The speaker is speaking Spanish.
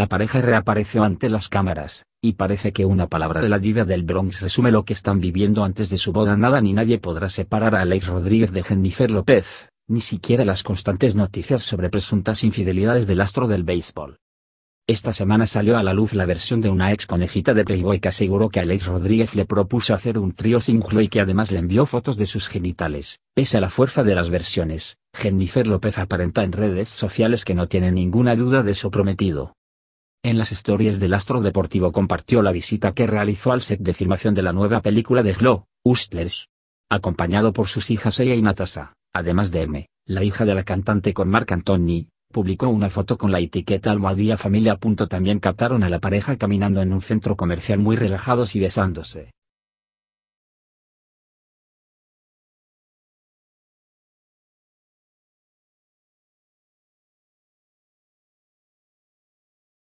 La pareja reapareció ante las cámaras, y parece que una palabra de la diva del Bronx resume lo que están viviendo antes de su boda. Nada ni nadie podrá separar a Alex Rodríguez de Jennifer López, ni siquiera las constantes noticias sobre presuntas infidelidades del astro del béisbol. Esta semana salió a la luz la versión de una ex conejita de Playboy que aseguró que Alex Rodríguez le propuso hacer un trío singlo y que además le envió fotos de sus genitales. Pese a la fuerza de las versiones, Jennifer López aparenta en redes sociales que no tiene ninguna duda de su prometido. En las historias del astro deportivo compartió la visita que realizó al set de filmación de la nueva película de Glow, Hustlers. Acompañado por sus hijas Ella y Natasha, además de M, la hija de la cantante con Marc Anthony, publicó una foto con la etiqueta almohadilla familia. También captaron a la pareja caminando en un centro comercial muy relajados y besándose.